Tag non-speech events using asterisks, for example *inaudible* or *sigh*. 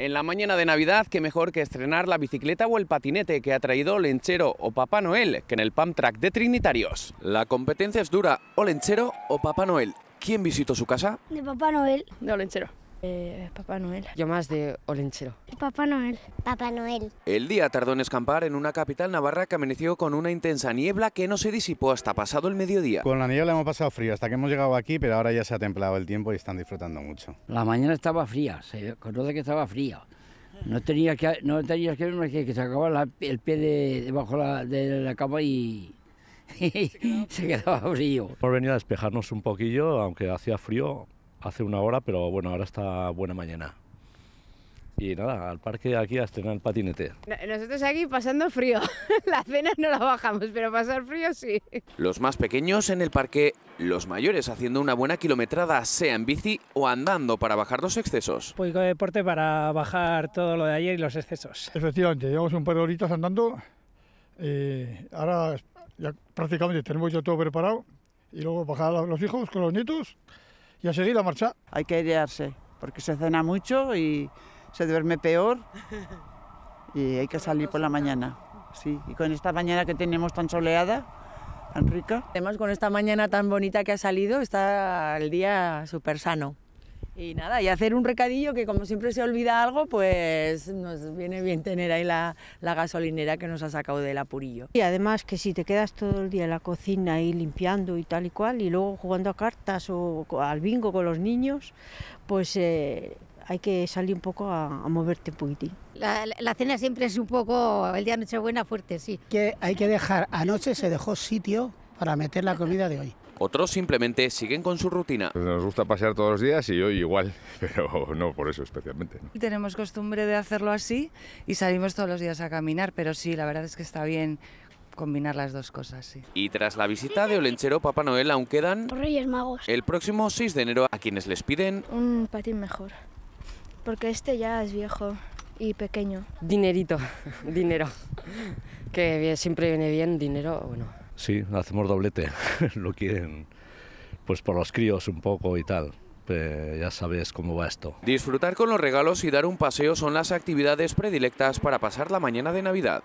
En la mañana de Navidad, qué mejor que estrenar la bicicleta o el patinete que ha traído Lenchero o Papá Noel que en el Pump Track de Trinitarios. La competencia es dura, o Lenchero o Papá Noel. ¿Quién visitó su casa? De Papá Noel. De Olenchero. Eh, Papá Noel. Yo más de Olenchero. Papá Noel. Papá Noel. El día tardó en escampar en una capital navarra que amaneció con una intensa niebla que no se disipó hasta pasado el mediodía. Con la niebla hemos pasado frío hasta que hemos llegado aquí, pero ahora ya se ha templado el tiempo y están disfrutando mucho. La mañana estaba fría, se conoce que estaba fría. No tenía que, no tenías que ver que, se acababa... el pie debajo de la cama y, *laughs* y se quedaba frío. Por venir a despejarnos un poquillo, aunque hacía frío, hace una hora, pero bueno, ahora está buena mañana. Y nada, al parque aquí a estrenar el patinete. Nosotros aquí pasando frío. *laughs* la cena no la bajamos, pero pasar frío sí. Los más pequeños en el parque, los mayores haciendo una buena kilometrada, sea en bici o andando para bajar los excesos. Público de deporte para bajar todo lo de ayer y los excesos. Efectivamente, llevamos un par de horitas andando. Eh, ahora ya prácticamente tenemos ya todo preparado. Y luego bajar a los hijos con los nietos y a seguir la marcha. Hay que airearse, porque se cena mucho y se duerme peor y hay que salir por la mañana. Sí, y con esta mañana que tenemos tan soleada, tan rica. Además, con esta mañana tan bonita que ha salido, está el día súper sano. Y nada, y hacer un recadillo que como siempre se olvida algo, pues nos viene bien tener ahí la, gasolinera que nos ha sacado del apurillo. Y además que si te quedas todo el día en la cocina ahí limpiando y tal y cual, y luego jugando a cartas o al bingo con los niños, pues... Eh, hay que salir un poco a, moverte un poquitín. La, cena siempre es un poco el día de buena fuerte, sí. Que hay que dejar, anoche se dejó sitio para meter la comida de hoy. Otros simplemente siguen con su rutina. Pues nos gusta pasear todos los días y yo igual, *laughs* pero no por eso especialmente. Tenemos costumbre de hacerlo así y salimos todos los días a caminar, pero sí, la verdad es que está bien combinar las dos cosas, Y tras la visita de Olenchero, Papá Noel aún quedan... Reyes Magos. El próximo 6 de enero a quienes les piden... Un patín mejor, porque este ya es viejo y pequeño. Dinerito, *laughs* dinero, que siempre viene bien, dinero, bueno... Sí, hacemos doblete. *laughs* Lo quieren, pues por los críos un poco y tal. ya sabes cómo va esto. Disfrutar con los regalos y dar un paseo son las actividades predilectas para pasar la mañana de Navidad.